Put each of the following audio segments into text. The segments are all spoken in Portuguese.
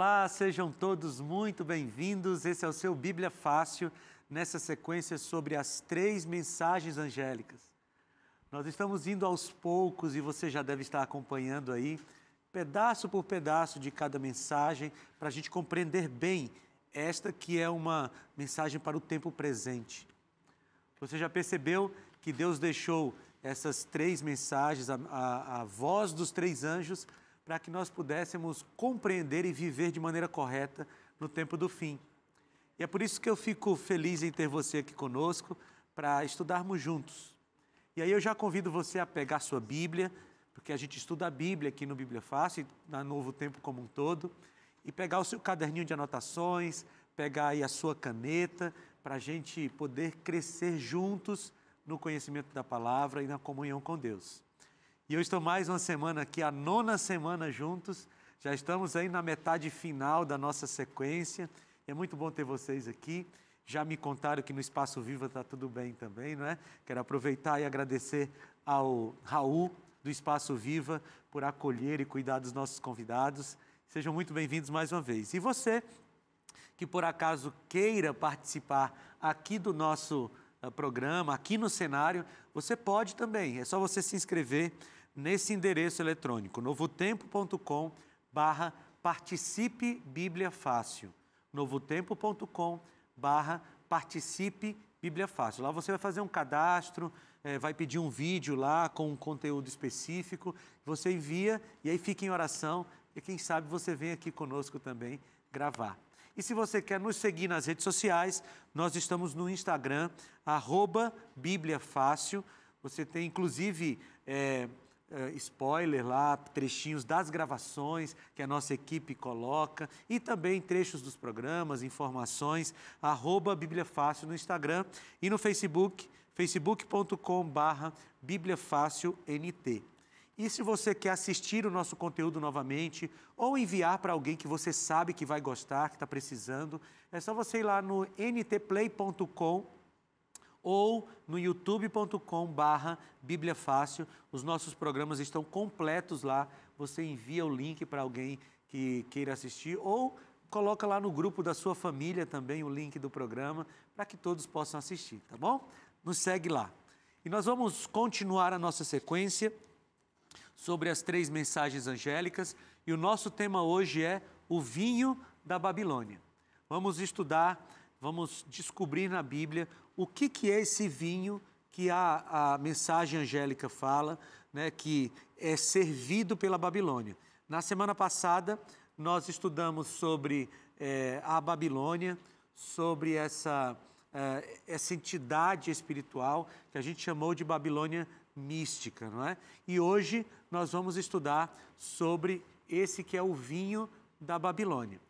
Olá, sejam todos muito bem-vindos. Esse é o seu Bíblia Fácil, nessa sequência sobre as três mensagens angélicas. Nós estamos indo aos poucos e você já deve estar acompanhando aí, pedaço por pedaço de cada mensagem, para a gente compreender bem esta que é uma mensagem para o tempo presente. Você já percebeu que Deus deixou essas três mensagens, a, a, a voz dos três anjos, para que nós pudéssemos compreender e viver de maneira correta no tempo do fim. E é por isso que eu fico feliz em ter você aqui conosco para estudarmos juntos. E aí eu já convido você a pegar sua Bíblia, porque a gente estuda a Bíblia aqui no Bíblia Fácil, na Novo Tempo como um todo, e pegar o seu caderninho de anotações, pegar aí a sua caneta, para a gente poder crescer juntos no conhecimento da palavra e na comunhão com Deus. E eu estou mais uma semana aqui, a nona semana juntos. Já estamos aí na metade final da nossa sequência. É muito bom ter vocês aqui. Já me contaram que no Espaço Viva está tudo bem também, não é? Quero aproveitar e agradecer ao Raul do Espaço Viva por acolher e cuidar dos nossos convidados. Sejam muito bem-vindos mais uma vez. E você que por acaso queira participar aqui do nosso ah, programa, aqui no cenário, você pode também, é só você se inscrever nesse endereço eletrônico, novotempo.com barra participe Bíblia Fácil, novotempo.com barra participe Bíblia Fácil. Lá você vai fazer um cadastro, é, vai pedir um vídeo lá com um conteúdo específico, você envia e aí fica em oração e quem sabe você vem aqui conosco também gravar. E se você quer nos seguir nas redes sociais, nós estamos no Instagram, arroba Bíblia Fácil. Você tem, inclusive, é, é, spoiler lá, trechinhos das gravações que a nossa equipe coloca e também trechos dos programas, informações, arroba Bíblia Fácil no Instagram e no Facebook, facebook.com barra Bíblia Fácil NT. E se você quer assistir o nosso conteúdo novamente ou enviar para alguém que você sabe que vai gostar, que está precisando, é só você ir lá no ntplay.com ou no youtube.com barra Bíblia Fácil. Os nossos programas estão completos lá. Você envia o link para alguém que queira assistir ou coloca lá no grupo da sua família também o link do programa para que todos possam assistir, tá bom? Nos segue lá. E nós vamos continuar a nossa sequência sobre as três mensagens angélicas e o nosso tema hoje é o vinho da Babilônia. Vamos estudar, vamos descobrir na Bíblia o que, que é esse vinho que a, a mensagem angélica fala, né, que é servido pela Babilônia. Na semana passada, nós estudamos sobre é, a Babilônia, sobre essa, é, essa entidade espiritual que a gente chamou de Babilônia mística, não é? E hoje nós vamos estudar sobre esse que é o vinho da Babilônia.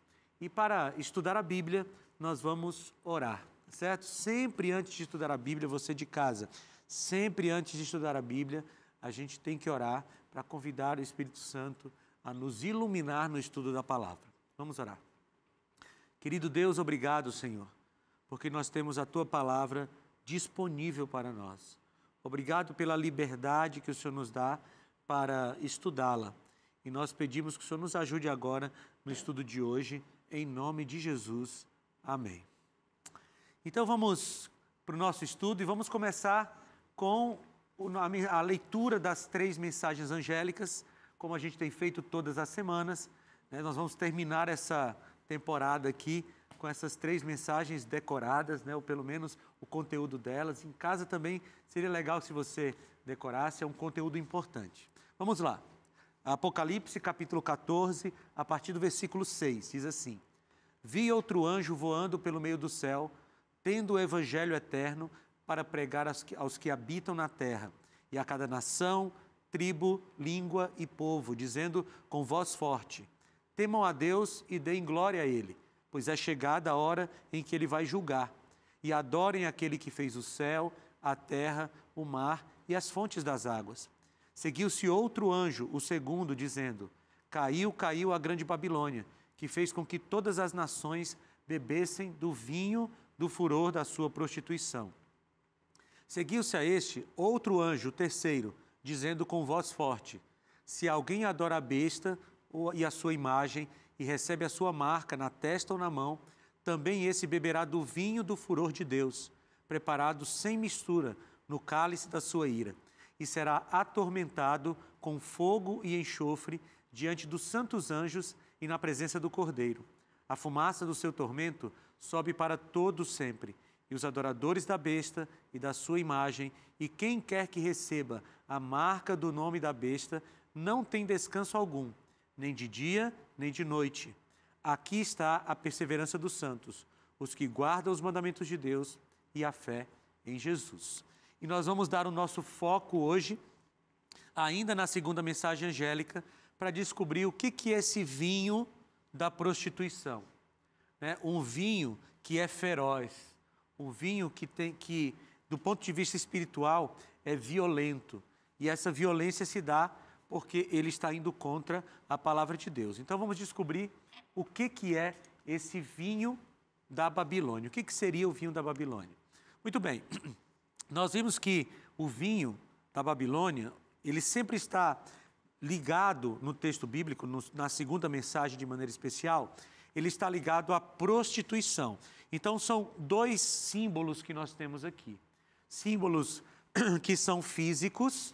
E para estudar a Bíblia, nós vamos orar, certo? Sempre antes de estudar a Bíblia, você de casa, sempre antes de estudar a Bíblia, a gente tem que orar para convidar o Espírito Santo a nos iluminar no estudo da palavra. Vamos orar. Querido Deus, obrigado, Senhor, porque nós temos a tua palavra disponível para nós. Obrigado pela liberdade que o Senhor nos dá para estudá-la. E nós pedimos que o Senhor nos ajude agora no estudo de hoje, em nome de Jesus. Amém. Então vamos para o nosso estudo e vamos começar com a leitura das três mensagens angélicas, como a gente tem feito todas as semanas. Né? Nós vamos terminar essa temporada aqui com essas três mensagens decoradas, né, ou pelo menos o conteúdo delas. Em casa também seria legal se você decorasse, é um conteúdo importante. Vamos lá. Apocalipse capítulo 14, a partir do versículo 6, diz assim: Vi outro anjo voando pelo meio do céu, tendo o evangelho eterno para pregar aos que, aos que habitam na terra e a cada nação, tribo, língua e povo, dizendo com voz forte: Temam a Deus e deem glória a Ele pois é chegada a hora em que ele vai julgar. E adorem aquele que fez o céu, a terra, o mar e as fontes das águas. Seguiu-se outro anjo, o segundo, dizendo: Caiu, caiu a grande Babilônia, que fez com que todas as nações bebessem do vinho do furor da sua prostituição. Seguiu-se a este outro anjo, o terceiro, dizendo com voz forte: Se alguém adora a besta e a sua imagem e recebe a sua marca na testa ou na mão, também esse beberá do vinho do furor de Deus, preparado sem mistura no cálice da sua ira, e será atormentado com fogo e enxofre diante dos santos anjos e na presença do Cordeiro. A fumaça do seu tormento sobe para todo sempre, e os adoradores da besta e da sua imagem, e quem quer que receba a marca do nome da besta, não tem descanso algum, nem de dia, nem de noite. Aqui está a perseverança dos santos, os que guardam os mandamentos de Deus e a fé em Jesus. E nós vamos dar o nosso foco hoje, ainda na segunda mensagem angélica, para descobrir o que, que é esse vinho da prostituição. Né? Um vinho que é feroz, um vinho que tem que, do ponto de vista espiritual, é violento. E essa violência se dá porque ele está indo contra a palavra de Deus. Então vamos descobrir o que, que é esse vinho da Babilônia. O que, que seria o vinho da Babilônia? Muito bem, nós vimos que o vinho da Babilônia, ele sempre está ligado no texto bíblico, no, na segunda mensagem de maneira especial, ele está ligado à prostituição. Então são dois símbolos que nós temos aqui. Símbolos que são físicos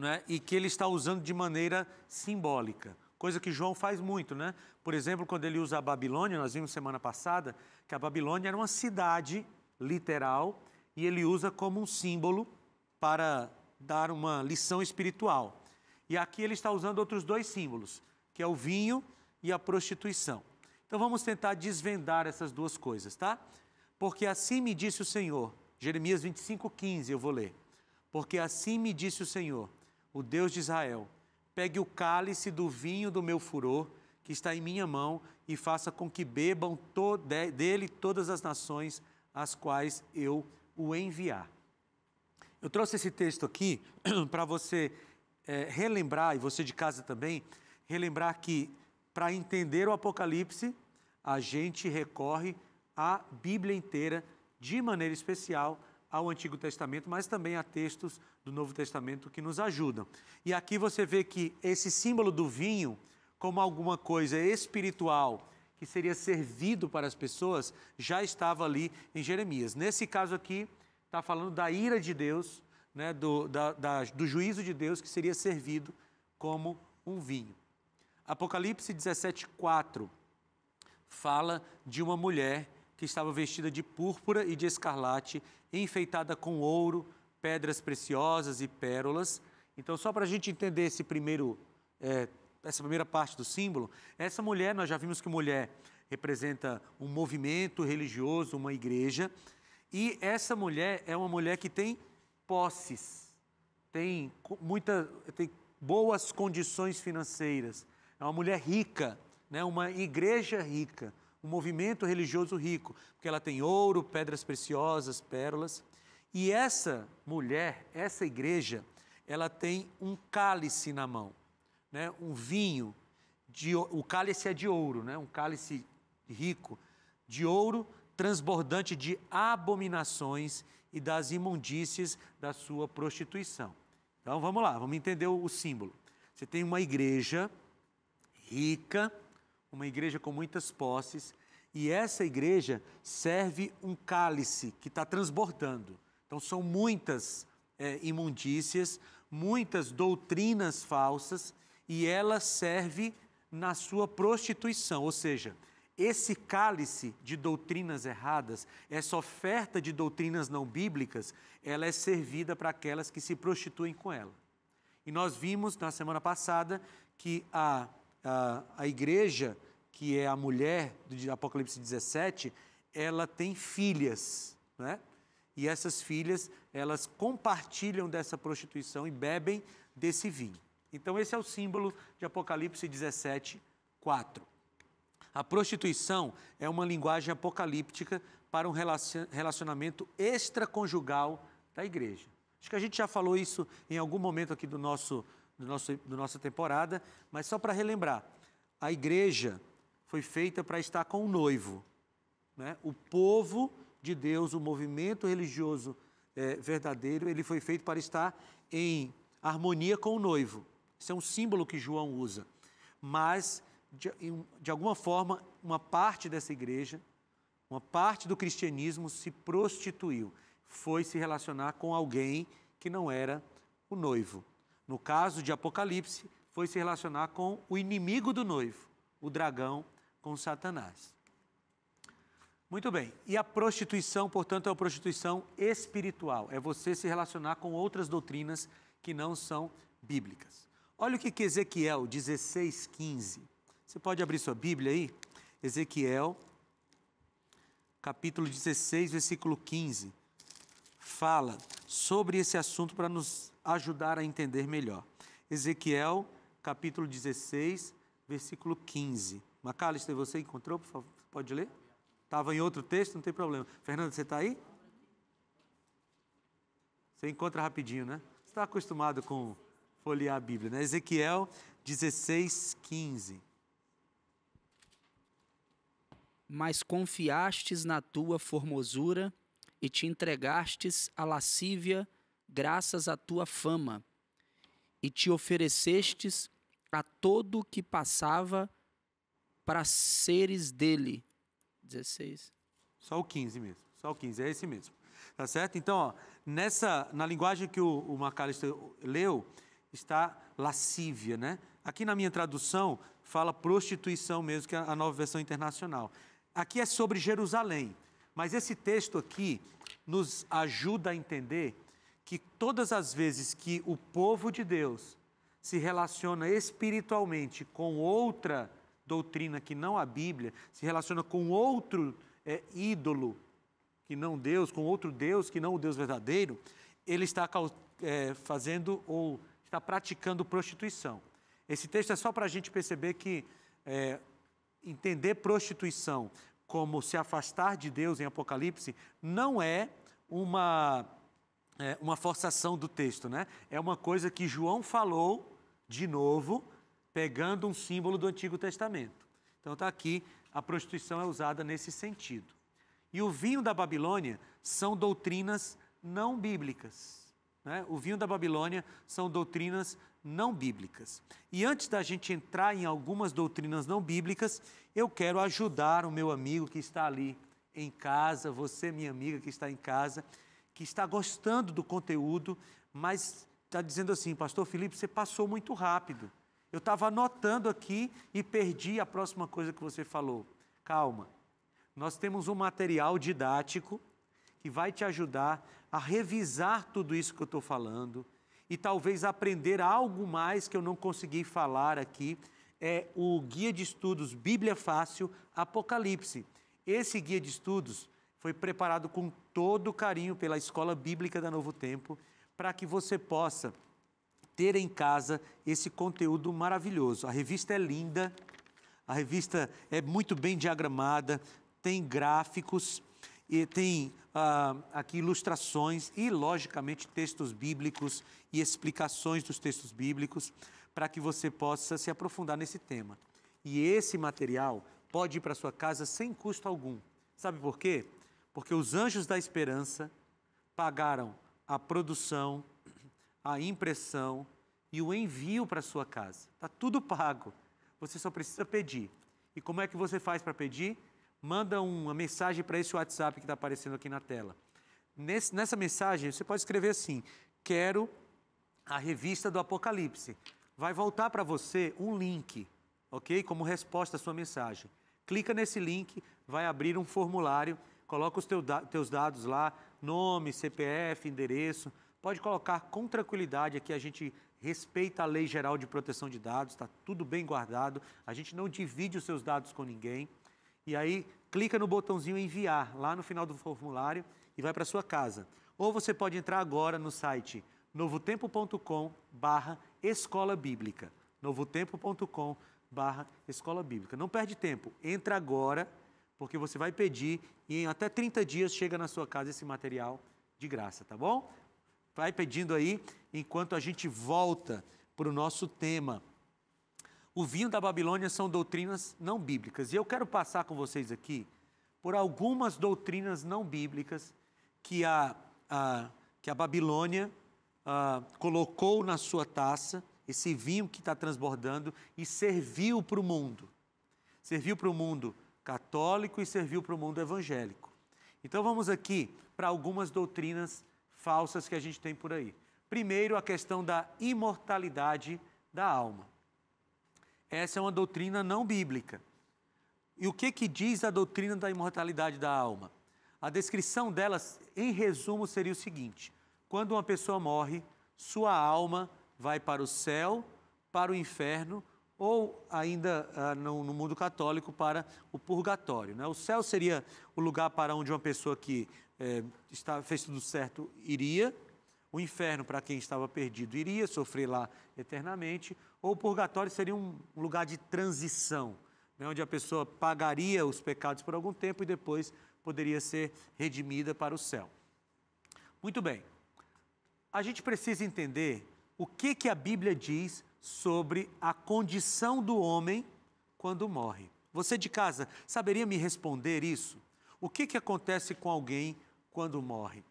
é? e que ele está usando de maneira simbólica. Coisa que João faz muito, né? Por exemplo, quando ele usa a Babilônia, nós vimos semana passada que a Babilônia era uma cidade literal e ele usa como um símbolo para dar uma lição espiritual. E aqui ele está usando outros dois símbolos, que é o vinho e a prostituição. Então vamos tentar desvendar essas duas coisas, tá? Porque assim me disse o Senhor, Jeremias 25, 15, eu vou ler. Porque assim me disse o Senhor, o Deus de Israel, pegue o cálice do vinho do meu furor, que está em minha mão, e faça com que bebam to dele todas as nações às quais eu o enviar. Eu trouxe esse texto aqui para você é, relembrar, e você de casa também, relembrar que para entender o Apocalipse, a gente recorre à Bíblia inteira, de maneira especial, ao Antigo Testamento, mas também a textos do Novo Testamento que nos ajudam. E aqui você vê que esse símbolo do vinho, como alguma coisa espiritual que seria servido para as pessoas, já estava ali em Jeremias. Nesse caso aqui, está falando da ira de Deus, né, do, da, da, do juízo de Deus que seria servido como um vinho. Apocalipse 17, 4 fala de uma mulher que estava vestida de púrpura e de escarlate, enfeitada com ouro, pedras preciosas e pérolas. Então, só para a gente entender esse primeiro, é, essa primeira parte do símbolo, essa mulher, nós já vimos que mulher representa um movimento religioso, uma igreja, e essa mulher é uma mulher que tem posses, tem, muita, tem boas condições financeiras, é uma mulher rica, né, uma igreja rica um movimento religioso rico, porque ela tem ouro, pedras preciosas, pérolas. E essa mulher, essa igreja, ela tem um cálice na mão, né? um vinho. De, o cálice é de ouro, né? um cálice rico, de ouro transbordante de abominações e das imundícies da sua prostituição. Então vamos lá, vamos entender o, o símbolo. Você tem uma igreja rica, uma igreja com muitas posses, e essa igreja serve um cálice que está transbordando. Então, são muitas é, imundícias, muitas doutrinas falsas, e ela serve na sua prostituição, ou seja, esse cálice de doutrinas erradas, essa oferta de doutrinas não bíblicas, ela é servida para aquelas que se prostituem com ela. E nós vimos na semana passada que a a, a igreja, que é a mulher do Apocalipse 17, ela tem filhas, né? E essas filhas, elas compartilham dessa prostituição e bebem desse vinho. Então, esse é o símbolo de Apocalipse 17, 4. A prostituição é uma linguagem apocalíptica para um relacionamento extraconjugal da igreja. Acho que a gente já falou isso em algum momento aqui do nosso do nosso, do nossa temporada, mas só para relembrar, a igreja foi feita para estar com o noivo, né? o povo de Deus, o movimento religioso é, verdadeiro, ele foi feito para estar em harmonia com o noivo. Isso é um símbolo que João usa. Mas, de, de alguma forma, uma parte dessa igreja, uma parte do cristianismo se prostituiu, foi se relacionar com alguém que não era o noivo. No caso de Apocalipse, foi se relacionar com o inimigo do noivo, o dragão, com Satanás. Muito bem. E a prostituição, portanto, é uma prostituição espiritual. É você se relacionar com outras doutrinas que não são bíblicas. Olha o que, que Ezequiel 16:15. Você pode abrir sua Bíblia aí? Ezequiel, capítulo 16, versículo 15. Fala sobre esse assunto para nos ajudar a entender melhor. Ezequiel, capítulo 16, versículo 15. Macalister, você encontrou, por favor? Pode ler? Estava em outro texto, não tem problema. Fernando, você está aí? Você encontra rapidinho, né? Você está acostumado com folhear a Bíblia, né? Ezequiel 16, 15. Mas confiastes na tua formosura e te entregastes à lascívia graças à tua fama, e te oferecestes a todo o que passava para seres dele. 16. Só o 15 mesmo, só o 15, é esse mesmo. Tá certo? Então, ó, nessa, na linguagem que o, o Macalister leu, está lascívia, né? Aqui na minha tradução fala prostituição mesmo, que é a nova versão internacional. Aqui é sobre Jerusalém. Mas esse texto aqui nos ajuda a entender que todas as vezes que o povo de Deus se relaciona espiritualmente com outra doutrina que não a Bíblia, se relaciona com outro é, ídolo que não Deus, com outro Deus que não o Deus verdadeiro, ele está é, fazendo ou está praticando prostituição. Esse texto é só para a gente perceber que é, entender prostituição como se afastar de Deus em Apocalipse, não é uma, é, uma forçação do texto, né? É uma coisa que João falou de novo, pegando um símbolo do Antigo Testamento. Então está aqui, a prostituição é usada nesse sentido. E o vinho da Babilônia são doutrinas não bíblicas. Né? O vinho da Babilônia são doutrinas não bíblicas. E antes da gente entrar em algumas doutrinas não bíblicas, eu quero ajudar o meu amigo que está ali em casa, você, minha amiga que está em casa, que está gostando do conteúdo, mas está dizendo assim: Pastor Felipe, você passou muito rápido. Eu estava anotando aqui e perdi a próxima coisa que você falou. Calma. Nós temos um material didático que vai te ajudar a revisar tudo isso que eu estou falando e talvez aprender algo mais que eu não consegui falar aqui, é o guia de estudos Bíblia Fácil Apocalipse. Esse guia de estudos foi preparado com todo carinho pela Escola Bíblica da Novo Tempo para que você possa ter em casa esse conteúdo maravilhoso. A revista é linda, a revista é muito bem diagramada, tem gráficos e tem ah, aqui ilustrações e, logicamente, textos bíblicos e explicações dos textos bíblicos para que você possa se aprofundar nesse tema. E esse material pode ir para sua casa sem custo algum. Sabe por quê? Porque os anjos da esperança pagaram a produção, a impressão e o envio para sua casa. Está tudo pago. Você só precisa pedir. E como é que você faz para pedir? manda uma mensagem para esse WhatsApp que está aparecendo aqui na tela. Nesse, nessa mensagem, você pode escrever assim: Quero a revista do Apocalipse. Vai voltar para você um link, ok? Como resposta à sua mensagem. Clica nesse link, vai abrir um formulário, coloca os teu, teus dados lá, nome, CPF, endereço. Pode colocar com tranquilidade aqui, a gente respeita a Lei Geral de Proteção de Dados, está tudo bem guardado, a gente não divide os seus dados com ninguém. E aí clica no botãozinho enviar lá no final do formulário e vai para sua casa. Ou você pode entrar agora no site novotempo.com barra escola bíblica. novotempo.com barra escola bíblica. Não perde tempo, entra agora, porque você vai pedir e em até 30 dias chega na sua casa esse material de graça, tá bom? Vai pedindo aí enquanto a gente volta para o nosso tema o vinho da Babilônia são doutrinas não bíblicas. E eu quero passar com vocês aqui por algumas doutrinas não bíblicas que a, a que a Babilônia a, colocou na sua taça, esse vinho que está transbordando, e serviu para o mundo. Serviu para o mundo católico e serviu para o mundo evangélico. Então vamos aqui para algumas doutrinas falsas que a gente tem por aí. Primeiro, a questão da imortalidade da alma. Essa é uma doutrina não bíblica. E o que, que diz a doutrina da imortalidade da alma? A descrição dela, em resumo, seria o seguinte: quando uma pessoa morre, sua alma vai para o céu, para o inferno, ou ainda ah, no, mundo católico, para o purgatório. Né? O céu seria o lugar para onde uma pessoa que eh, está, fez tudo certo iria, o inferno para quem estava perdido iria sofrer lá eternamente, ou o purgatório seria um lugar de transição, né, onde a pessoa pagaria os pecados por algum tempo e depois poderia ser redimida para o céu. Muito bem, a gente precisa entender o que, que a Bíblia diz sobre a condição do homem quando morre. Você de casa saberia me responder isso? O que, que acontece com alguém quando morre?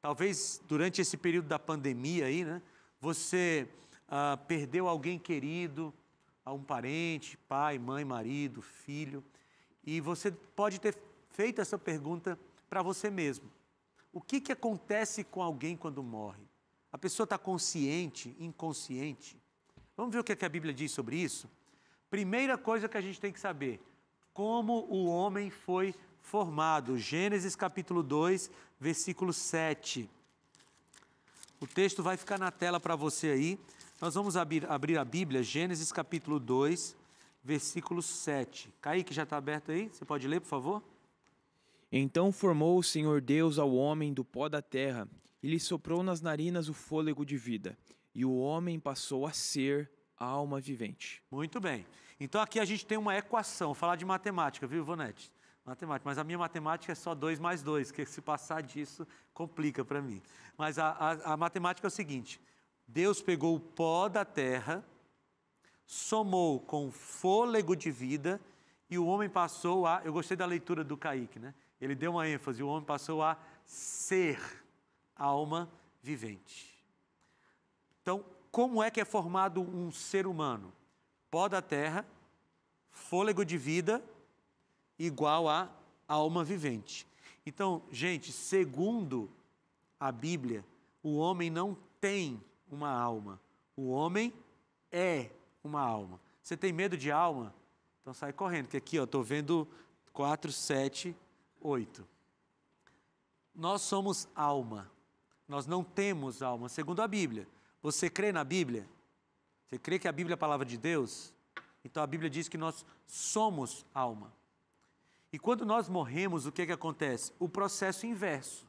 Talvez durante esse período da pandemia aí, né? Você ah, perdeu alguém querido, um parente, pai, mãe, marido, filho, e você pode ter feito essa pergunta para você mesmo. O que, que acontece com alguém quando morre? A pessoa está consciente, inconsciente? Vamos ver o que, é que a Bíblia diz sobre isso? Primeira coisa que a gente tem que saber: como o homem foi formado. Gênesis capítulo 2, versículo 7. O texto vai ficar na tela para você aí. Nós vamos abrir, abrir a Bíblia, Gênesis capítulo 2, versículo 7. Kaique já está aberto aí? Você pode ler, por favor? Então formou o Senhor Deus ao homem do pó da terra, e lhe soprou nas narinas o fôlego de vida, e o homem passou a ser alma vivente. Muito bem. Então aqui a gente tem uma equação, falar de matemática, viu, Ivonete? matemática. Mas a minha matemática é só 2 mais 2, que se passar disso complica para mim. Mas a, a, a matemática é o seguinte: Deus pegou o pó da terra, somou com fôlego de vida e o homem passou a. Eu gostei da leitura do Kaique, né? Ele deu uma ênfase: o homem passou a ser alma vivente. Então, como é que é formado um ser humano? Pó da terra, fôlego de vida igual a alma vivente. Então, gente, segundo a Bíblia, o homem não tem uma alma. O homem é uma alma. Você tem medo de alma? Então sai correndo, Que aqui eu estou vendo 4, 7, 8. Nós somos alma. Nós não temos alma, segundo a Bíblia. Você crê na Bíblia? Você crê que a Bíblia é a palavra de Deus? Então a Bíblia diz que nós somos alma. E quando nós morremos, o que, que acontece? O processo inverso.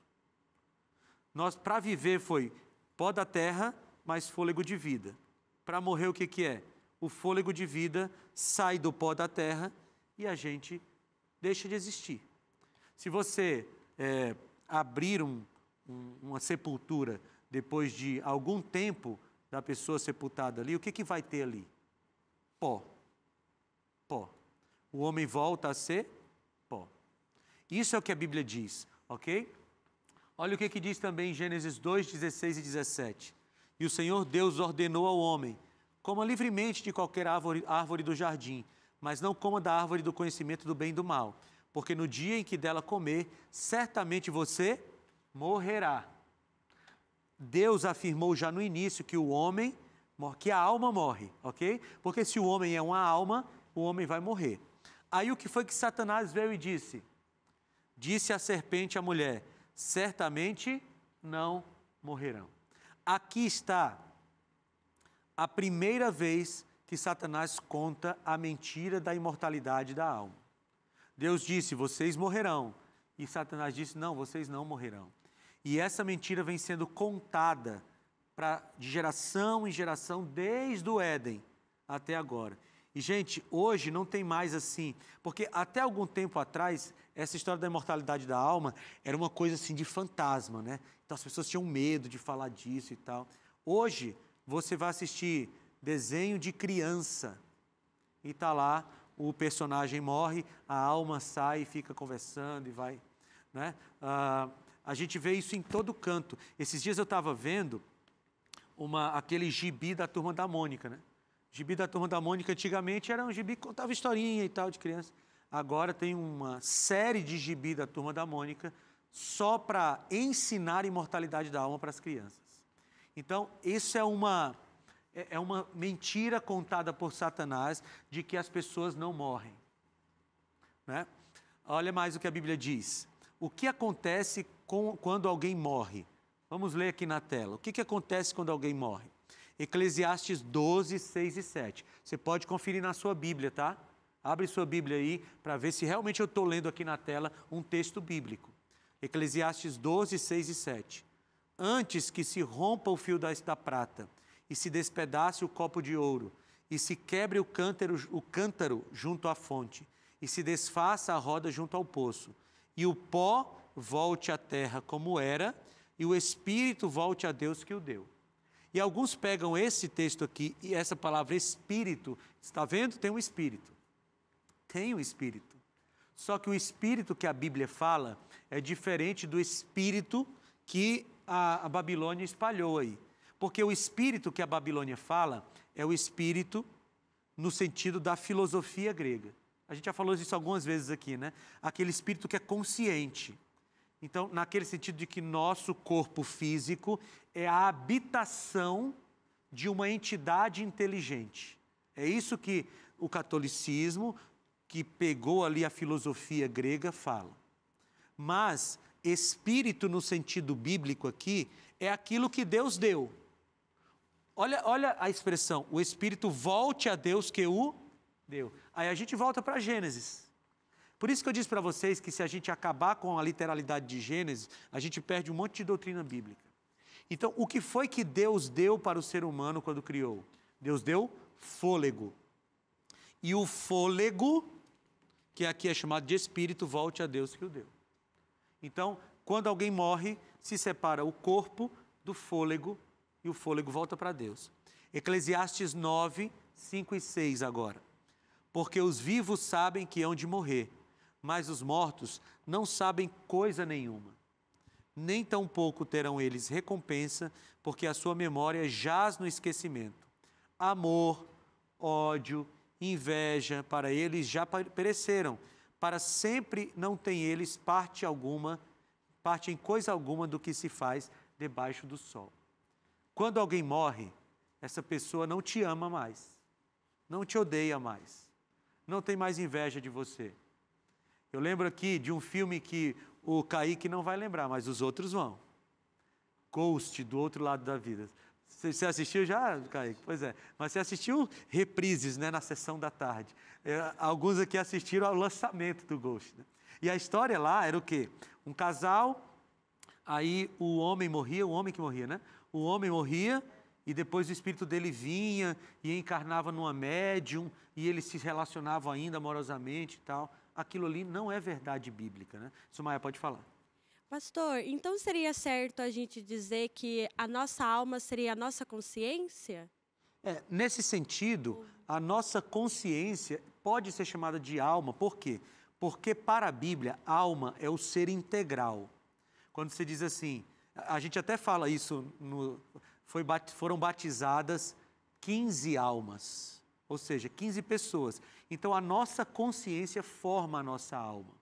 Nós, para viver, foi pó da terra, mas fôlego de vida. Para morrer, o que, que é? O fôlego de vida sai do pó da terra e a gente deixa de existir. Se você é, abrir um, um, uma sepultura depois de algum tempo da pessoa sepultada ali, o que, que vai ter ali? Pó. Pó. O homem volta a ser isso é o que a Bíblia diz, ok? Olha o que, que diz também em Gênesis 2, 16 e 17. E o Senhor Deus ordenou ao homem: coma livremente de qualquer árvore, árvore do jardim, mas não coma da árvore do conhecimento do bem e do mal, porque no dia em que dela comer, certamente você morrerá. Deus afirmou já no início que o homem, que a alma morre, ok? Porque se o homem é uma alma, o homem vai morrer. Aí o que foi que Satanás veio e disse? Disse a serpente à mulher: Certamente não morrerão. Aqui está a primeira vez que Satanás conta a mentira da imortalidade da alma. Deus disse: Vocês morrerão. E Satanás disse: Não, vocês não morrerão. E essa mentira vem sendo contada pra, de geração em geração, desde o Éden até agora. E, gente, hoje não tem mais assim, porque até algum tempo atrás essa história da imortalidade da alma era uma coisa assim de fantasma, né? Então as pessoas tinham medo de falar disso e tal. Hoje você vai assistir desenho de criança e tá lá o personagem morre, a alma sai e fica conversando e vai, né? Ah, a gente vê isso em todo canto. Esses dias eu estava vendo uma, aquele gibi da turma da Mônica, né? Gibi da turma da Mônica antigamente era um gibi que contava historinha e tal de criança agora tem uma série de gibi da Turma da Mônica só para ensinar a imortalidade da alma para as crianças. Então, isso é uma, é, é uma mentira contada por Satanás de que as pessoas não morrem. Né? Olha mais o que a Bíblia diz. O que acontece com, quando alguém morre? Vamos ler aqui na tela. O que, que acontece quando alguém morre? Eclesiastes 12, 6 e 7. Você pode conferir na sua Bíblia, tá? Abre sua Bíblia aí para ver se realmente eu estou lendo aqui na tela um texto bíblico. Eclesiastes 12, 6 e 7. Antes que se rompa o fio da, prata, e se despedace o copo de ouro, e se quebre o cântaro, o cântaro junto à fonte, e se desfaça a roda junto ao poço, e o pó volte à terra como era, e o espírito volte a Deus que o deu. E alguns pegam esse texto aqui e essa palavra espírito, está vendo? Tem um espírito tem o Espírito. Só que o Espírito que a Bíblia fala é diferente do Espírito que a, a Babilônia espalhou aí. Porque o Espírito que a Babilônia fala é o Espírito no sentido da filosofia grega. A gente já falou isso algumas vezes aqui, né? Aquele espírito que é consciente. Então, naquele sentido de que nosso corpo físico é a habitação de uma entidade inteligente. É isso que o catolicismo, que pegou ali a filosofia grega fala. Mas espírito no sentido bíblico aqui é aquilo que Deus deu. Olha, olha a expressão, o espírito volte a Deus que o deu. Aí a gente volta para Gênesis. Por isso que eu disse para vocês que se a gente acabar com a literalidade de Gênesis, a gente perde um monte de doutrina bíblica. Então, o que foi que Deus deu para o ser humano quando criou? Deus deu fôlego. E o fôlego que aqui é chamado de espírito, volte a Deus que o deu. Então, quando alguém morre, se separa o corpo do fôlego e o fôlego volta para Deus. Eclesiastes 9, 5 e 6 agora. Porque os vivos sabem que hão de morrer, mas os mortos não sabem coisa nenhuma. Nem tampouco terão eles recompensa, porque a sua memória jaz no esquecimento. Amor, ódio, inveja, para eles já pereceram. Para sempre não tem eles parte alguma, parte em coisa alguma do que se faz debaixo do sol. Quando alguém morre, essa pessoa não te ama mais, não te odeia mais, não tem mais inveja de você. Eu lembro aqui de um filme que o Kaique não vai lembrar, mas os outros vão. Ghost, do outro lado da vida. Você assistiu já, Kaique? Pois é. Mas você assistiu reprises né, na sessão da tarde. É, alguns aqui assistiram ao lançamento do Ghost. Né? E a história lá era o quê? Um casal, aí o homem morria, o homem que morria, né? O homem morria e depois o espírito dele vinha e encarnava numa médium e eles se relacionavam ainda amorosamente e tal. Aquilo ali não é verdade bíblica, né? Sumaya, pode falar. Pastor, então seria certo a gente dizer que a nossa alma seria a nossa consciência? É, nesse sentido, a nossa consciência pode ser chamada de alma, por quê? Porque para a Bíblia, alma é o ser integral. Quando se diz assim, a gente até fala isso, no, foi, foram batizadas 15 almas, ou seja, 15 pessoas. Então a nossa consciência forma a nossa alma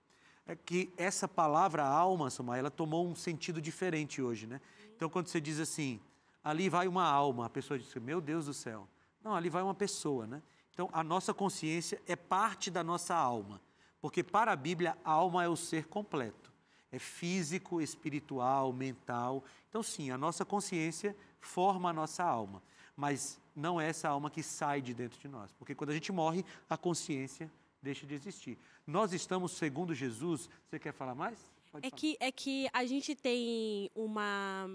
é que essa palavra alma, Sumar, ela tomou um sentido diferente hoje, né? Então, quando você diz assim, ali vai uma alma, a pessoa diz, assim, meu Deus do céu. Não, ali vai uma pessoa, né? Então, a nossa consciência é parte da nossa alma, porque para a Bíblia, a alma é o ser completo. É físico, espiritual, mental. Então, sim, a nossa consciência forma a nossa alma, mas não é essa alma que sai de dentro de nós, porque quando a gente morre, a consciência deixa de existir. Nós estamos segundo Jesus. Você quer falar mais? Pode é falar. que é que a gente tem uma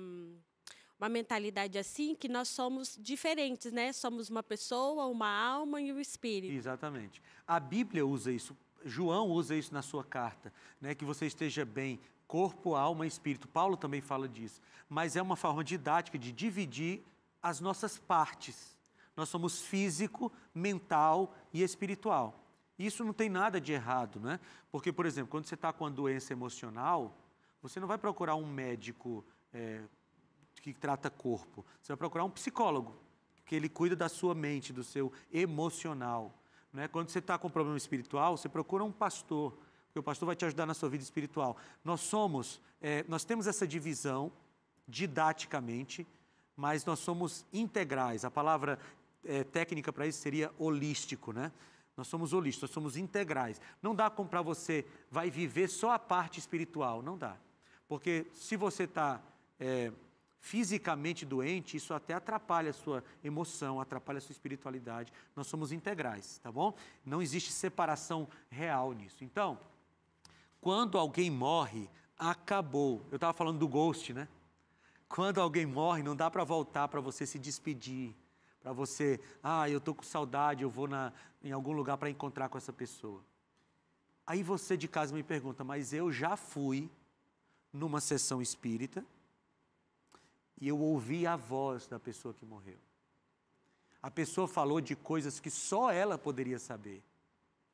uma mentalidade assim que nós somos diferentes, né? Somos uma pessoa, uma alma e um espírito. Exatamente. A Bíblia usa isso. João usa isso na sua carta, né? Que você esteja bem, corpo, alma e espírito. Paulo também fala disso. Mas é uma forma didática de dividir as nossas partes. Nós somos físico, mental e espiritual. Isso não tem nada de errado, né? Porque, por exemplo, quando você está com uma doença emocional, você não vai procurar um médico é, que trata corpo, você vai procurar um psicólogo, que ele cuida da sua mente, do seu emocional. Né? Quando você está com um problema espiritual, você procura um pastor, porque o pastor vai te ajudar na sua vida espiritual. Nós somos, é, nós temos essa divisão didaticamente, mas nós somos integrais. A palavra é, técnica para isso seria holístico, né? Nós somos holísticos nós somos integrais. Não dá como para você vai viver só a parte espiritual, não dá. Porque se você está é, fisicamente doente, isso até atrapalha a sua emoção, atrapalha a sua espiritualidade. Nós somos integrais, tá bom? Não existe separação real nisso. Então, quando alguém morre, acabou. Eu estava falando do ghost, né? Quando alguém morre, não dá para voltar para você se despedir para você, ah, eu estou com saudade, eu vou na, em algum lugar para encontrar com essa pessoa. Aí você de casa me pergunta, mas eu já fui numa sessão espírita e eu ouvi a voz da pessoa que morreu. A pessoa falou de coisas que só ela poderia saber.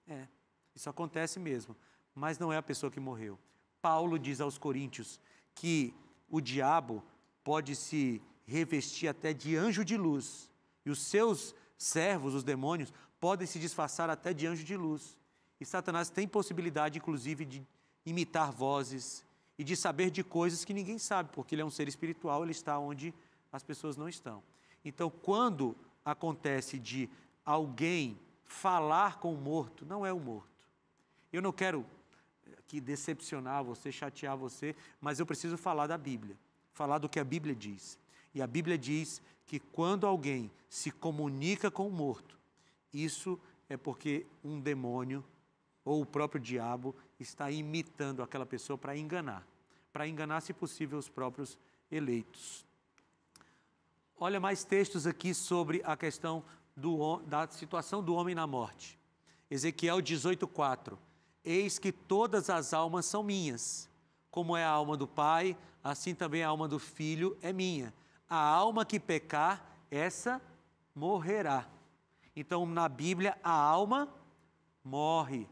É, isso acontece mesmo, mas não é a pessoa que morreu. Paulo diz aos Coríntios que o diabo pode se revestir até de anjo de luz e os seus servos, os demônios, podem se disfarçar até de anjo de luz. E Satanás tem possibilidade, inclusive, de imitar vozes e de saber de coisas que ninguém sabe, porque ele é um ser espiritual, ele está onde as pessoas não estão. Então, quando acontece de alguém falar com o morto, não é o morto. Eu não quero que decepcionar você, chatear você, mas eu preciso falar da Bíblia, falar do que a Bíblia diz. E a Bíblia diz que quando alguém se comunica com o morto, isso é porque um demônio ou o próprio diabo está imitando aquela pessoa para enganar, para enganar, se possível, os próprios eleitos. Olha mais textos aqui sobre a questão do, da situação do homem na morte. Ezequiel 18,4: Eis que todas as almas são minhas. Como é a alma do Pai, assim também a alma do Filho é minha a alma que pecar, essa morrerá. Então, na Bíblia, a alma morre.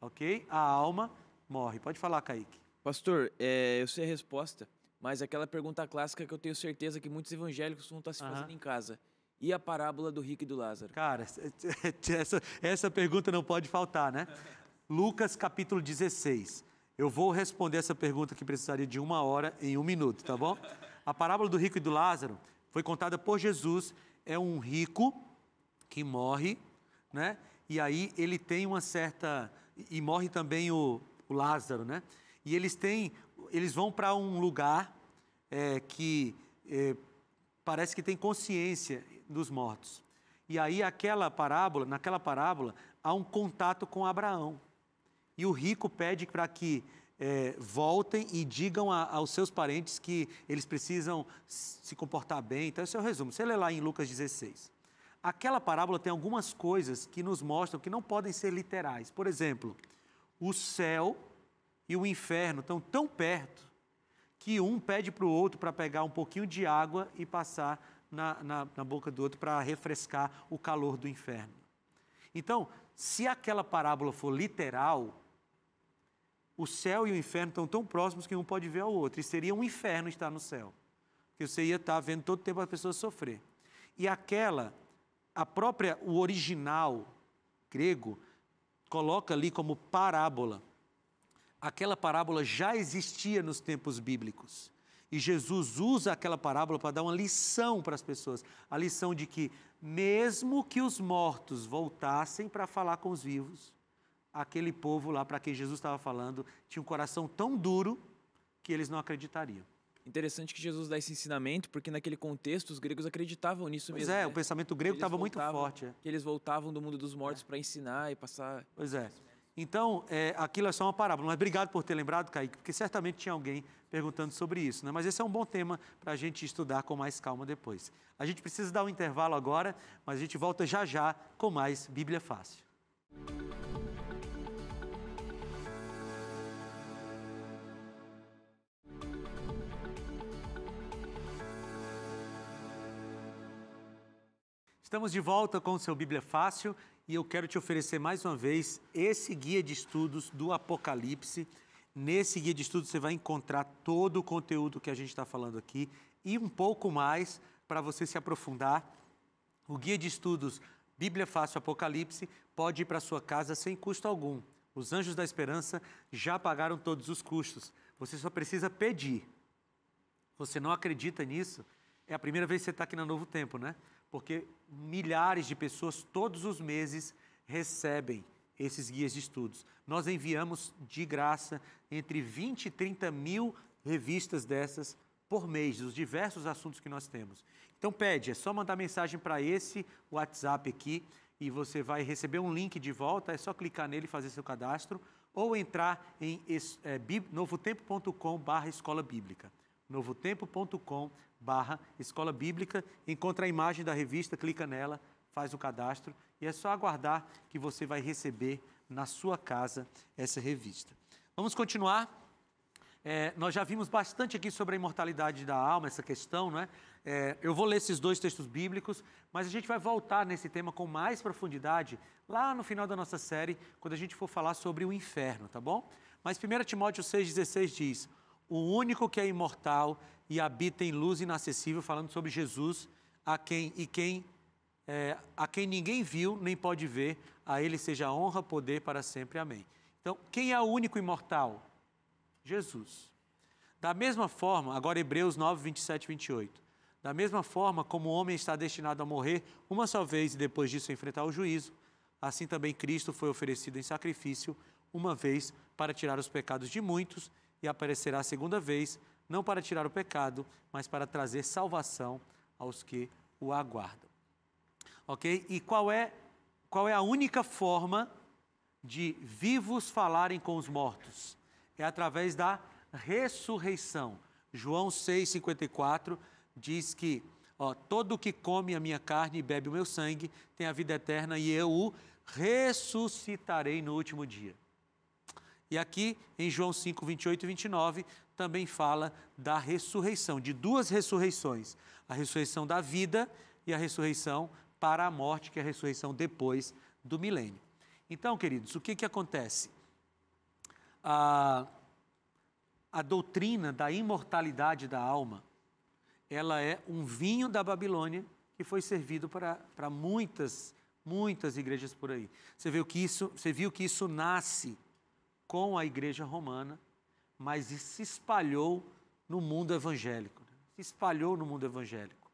Ok? A alma morre. Pode falar, Kaique. Pastor, é, eu sei a resposta, mas aquela pergunta clássica que eu tenho certeza que muitos evangélicos não estão se fazendo uhum. em casa. E a parábola do rico e do Lázaro? Cara, essa, essa pergunta não pode faltar, né? Lucas capítulo 16. Eu vou responder essa pergunta que precisaria de uma hora em um minuto, tá bom? A parábola do rico e do Lázaro foi contada por Jesus. É um rico que morre, né? E aí ele tem uma certa. E morre também o, o Lázaro, né? E eles têm. Eles vão para um lugar é, que é, parece que tem consciência dos mortos. E aí aquela parábola, naquela parábola, há um contato com Abraão. E o rico pede para que é, voltem e digam a, aos seus parentes que eles precisam se comportar bem. Então, esse é o resumo. Você lê lá em Lucas 16. Aquela parábola tem algumas coisas que nos mostram que não podem ser literais. Por exemplo, o céu e o inferno estão tão perto que um pede para o outro para pegar um pouquinho de água e passar na, na, na boca do outro para refrescar o calor do inferno. Então, se aquela parábola for literal, o céu e o inferno estão tão próximos que um pode ver ao outro. E seria um inferno estar no céu. Porque você ia estar vendo todo o tempo a pessoa sofrer. E aquela, a própria, o original grego, coloca ali como parábola. Aquela parábola já existia nos tempos bíblicos. E Jesus usa aquela parábola para dar uma lição para as pessoas. A lição de que, mesmo que os mortos voltassem para falar com os vivos, aquele povo lá para quem Jesus estava falando tinha um coração tão duro que eles não acreditariam. Interessante que Jesus dá esse ensinamento, porque naquele contexto os gregos acreditavam nisso pois mesmo. Pois é, né? o pensamento grego estava muito forte. É. Que eles voltavam do mundo dos mortos é. para ensinar e passar. Pois é. Então, é, aquilo é só uma parábola. Mas obrigado por ter lembrado, Kaique, porque certamente tinha alguém perguntando sobre isso. Né? Mas esse é um bom tema para a gente estudar com mais calma depois. A gente precisa dar um intervalo agora, mas a gente volta já já com mais Bíblia Fácil. Estamos de volta com o seu Bíblia Fácil e eu quero te oferecer mais uma vez esse guia de estudos do Apocalipse. Nesse guia de estudos você vai encontrar todo o conteúdo que a gente está falando aqui e um pouco mais para você se aprofundar. O guia de estudos Bíblia Fácil Apocalipse pode ir para sua casa sem custo algum. Os anjos da esperança já pagaram todos os custos. Você só precisa pedir. Você não acredita nisso? É a primeira vez que você está aqui no Novo Tempo, né? porque milhares de pessoas todos os meses recebem esses guias de estudos. Nós enviamos de graça entre 20 e 30 mil revistas dessas por mês, dos diversos assuntos que nós temos. Então pede, é só mandar mensagem para esse WhatsApp aqui e você vai receber um link de volta, é só clicar nele e fazer seu cadastro ou entrar em é, eh, novotempo.com barra escola bíblica novotempo.com barra Escola Bíblica, encontra a imagem da revista, clica nela, faz o cadastro e é só aguardar que você vai receber na sua casa essa revista. Vamos continuar. É, nós já vimos bastante aqui sobre a imortalidade da alma, essa questão, não é? é? Eu vou ler esses dois textos bíblicos, mas a gente vai voltar nesse tema com mais profundidade lá no final da nossa série, quando a gente for falar sobre o inferno, tá bom? Mas 1 Timóteo 6,16 diz: O único que é imortal e habita em luz inacessível, falando sobre Jesus, a quem e quem é, a quem ninguém viu nem pode ver, a ele seja honra, poder para sempre. Amém. Então, quem é o único imortal? Jesus. Da mesma forma, agora Hebreus 9, 27 28. Da mesma forma como o homem está destinado a morrer uma só vez e depois disso enfrentar o juízo, assim também Cristo foi oferecido em sacrifício uma vez para tirar os pecados de muitos e aparecerá a segunda vez não para tirar o pecado, mas para trazer salvação aos que o aguardam. Ok? E qual é, qual é a única forma de vivos falarem com os mortos? É através da ressurreição. João 6,54 diz que ó, todo que come a minha carne e bebe o meu sangue tem a vida eterna e eu o ressuscitarei no último dia. E aqui em João 5, 28 e 29, também fala da ressurreição, de duas ressurreições: a ressurreição da vida e a ressurreição para a morte, que é a ressurreição depois do milênio. Então, queridos, o que, que acontece? A, a doutrina da imortalidade da alma, ela é um vinho da Babilônia que foi servido para, para muitas, muitas igrejas por aí. Você viu que isso, você viu que isso nasce com a igreja romana mas se espalhou no mundo evangélico. Né? Se espalhou no mundo evangélico.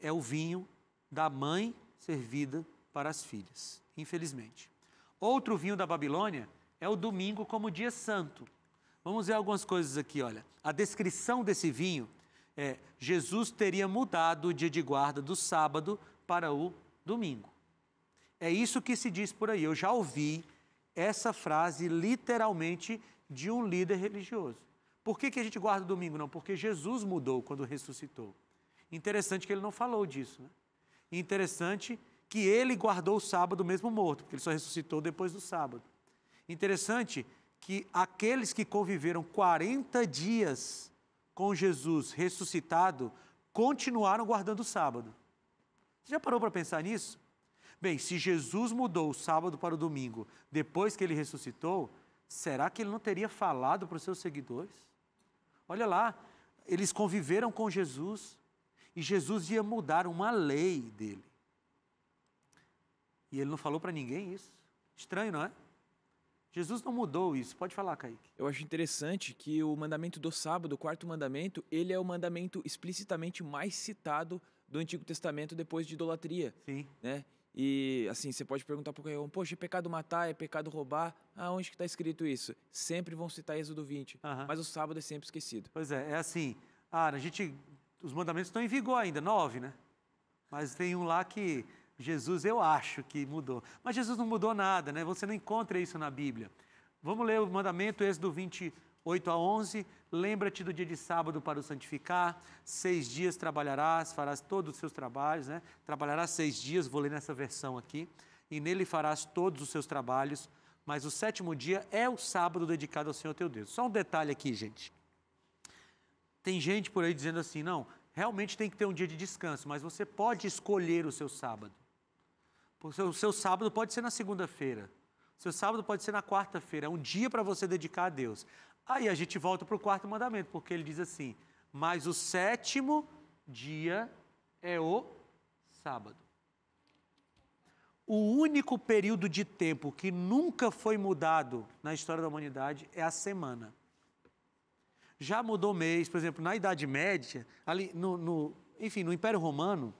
É o vinho da mãe servida para as filhas, infelizmente. Outro vinho da Babilônia é o domingo como dia santo. Vamos ver algumas coisas aqui, olha. A descrição desse vinho é: Jesus teria mudado o dia de guarda do sábado para o domingo. É isso que se diz por aí. Eu já ouvi essa frase literalmente de um líder religioso. Por que, que a gente guarda o domingo? Não, porque Jesus mudou quando ressuscitou. Interessante que ele não falou disso, né? Interessante que ele guardou o sábado mesmo morto, porque ele só ressuscitou depois do sábado. Interessante que aqueles que conviveram 40 dias com Jesus ressuscitado continuaram guardando o sábado. Você já parou para pensar nisso? Bem, se Jesus mudou o sábado para o domingo depois que ele ressuscitou, será que ele não teria falado para os seus seguidores? Olha lá, eles conviveram com Jesus e Jesus ia mudar uma lei dele. E ele não falou para ninguém isso. Estranho, não é? Jesus não mudou isso. Pode falar, Kaique. Eu acho interessante que o mandamento do sábado, o quarto mandamento, ele é o mandamento explicitamente mais citado do Antigo Testamento depois de idolatria. Sim. Né? E assim, você pode perguntar para o um, poxa, é pecado matar, é pecado roubar. aonde que está escrito isso? Sempre vão citar Êxodo 20, uhum. mas o sábado é sempre esquecido. Pois é, é assim, ah, a gente, os mandamentos estão em vigor ainda, nove, né? Mas tem um lá que Jesus, eu acho que mudou. Mas Jesus não mudou nada, né? Você não encontra isso na Bíblia. Vamos ler o mandamento Êxodo 20, 8 a 11, lembra-te do dia de sábado para o santificar, seis dias trabalharás, farás todos os seus trabalhos, né? Trabalharás seis dias, vou ler nessa versão aqui, e nele farás todos os seus trabalhos, mas o sétimo dia é o sábado dedicado ao Senhor teu Deus. Só um detalhe aqui, gente. Tem gente por aí dizendo assim, não, realmente tem que ter um dia de descanso, mas você pode escolher o seu sábado. O seu sábado pode ser na segunda-feira, seu sábado pode ser na quarta-feira, é um dia para você dedicar a Deus. Aí a gente volta para o quarto mandamento, porque ele diz assim: mas o sétimo dia é o sábado. O único período de tempo que nunca foi mudado na história da humanidade é a semana. Já mudou mês, por exemplo, na Idade Média, ali no, no enfim, no Império Romano,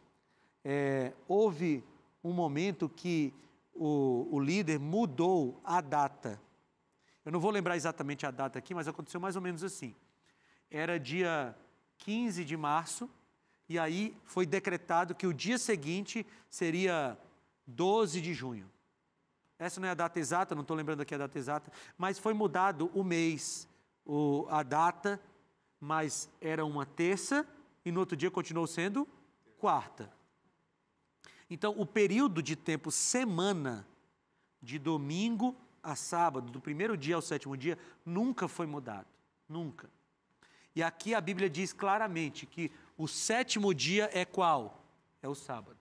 é, houve um momento que o, o líder mudou a data eu não vou lembrar exatamente a data aqui, mas aconteceu mais ou menos assim. Era dia 15 de março, e aí foi decretado que o dia seguinte seria 12 de junho. Essa não é a data exata, não estou lembrando aqui a data exata, mas foi mudado o mês, o, a data, mas era uma terça e no outro dia continuou sendo quarta. Então, o período de tempo semana, de domingo a sábado, do primeiro dia ao sétimo dia, nunca foi mudado. Nunca. E aqui a Bíblia diz claramente que o sétimo dia é qual? É o sábado.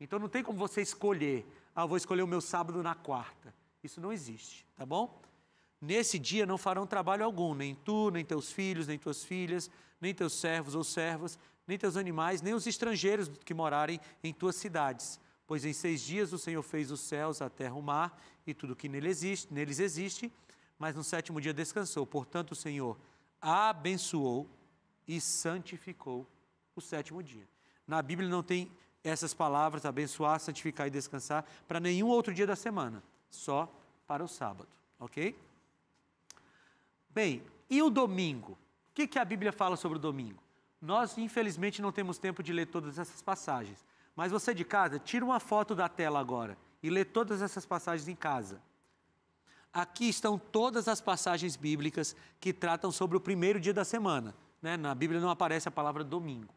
Então não tem como você escolher, ah, vou escolher o meu sábado na quarta. Isso não existe, tá bom? Nesse dia não farão trabalho algum, nem tu, nem teus filhos, nem tuas filhas, nem teus servos ou servas, nem teus animais, nem os estrangeiros que morarem em tuas cidades Pois em seis dias o Senhor fez os céus, a terra, o mar e tudo que nele existe, neles existe, mas no sétimo dia descansou. Portanto, o Senhor abençoou e santificou o sétimo dia. Na Bíblia não tem essas palavras, abençoar, santificar e descansar, para nenhum outro dia da semana, só para o sábado, ok? Bem, e o domingo? O que, que a Bíblia fala sobre o domingo? Nós, infelizmente, não temos tempo de ler todas essas passagens mas você de casa, tira uma foto da tela agora e lê todas essas passagens em casa. Aqui estão todas as passagens bíblicas que tratam sobre o primeiro dia da semana. Né? Na Bíblia não aparece a palavra domingo,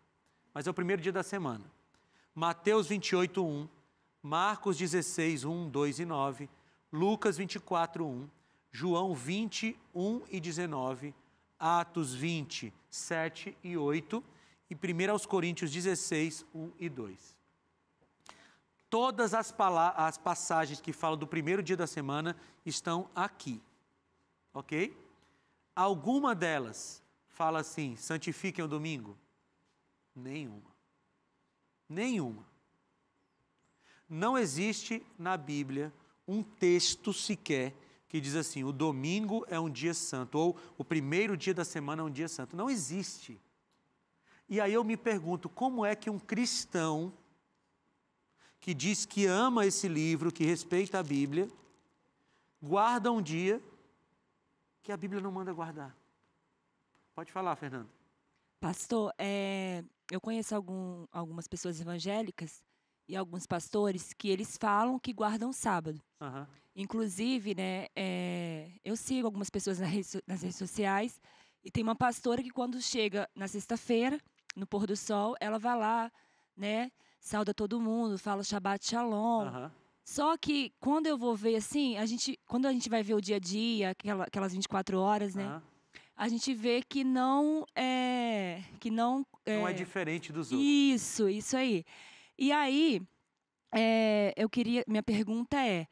mas é o primeiro dia da semana. Mateus 28, 1, Marcos 16, 1, 2 e 9, Lucas 24, 1, João 20, 1 e 19, Atos 20, 7 e 8 e 1 aos Coríntios 16, 1 e 2. Todas as, as passagens que falam do primeiro dia da semana estão aqui, ok? Alguma delas fala assim: santifiquem o domingo? Nenhuma. Nenhuma. Não existe na Bíblia um texto sequer que diz assim: o domingo é um dia santo, ou o primeiro dia da semana é um dia santo. Não existe. E aí eu me pergunto: como é que um cristão que diz que ama esse livro, que respeita a Bíblia, guarda um dia que a Bíblia não manda guardar. Pode falar, Fernando. Pastor, é, eu conheço algum, algumas pessoas evangélicas e alguns pastores que eles falam que guardam sábado. Uhum. Inclusive, né, é, eu sigo algumas pessoas nas redes, nas redes sociais e tem uma pastora que quando chega na sexta-feira, no pôr do sol, ela vai lá, né, sauda todo mundo, fala Shabbat Shalom. Uhum. Só que quando eu vou ver assim, a gente, quando a gente vai ver o dia a dia, aquelas 24 horas, né? Uhum. A gente vê que não é. Que não. É, não é diferente dos outros. Isso, isso aí. E aí, é, eu queria. Minha pergunta é.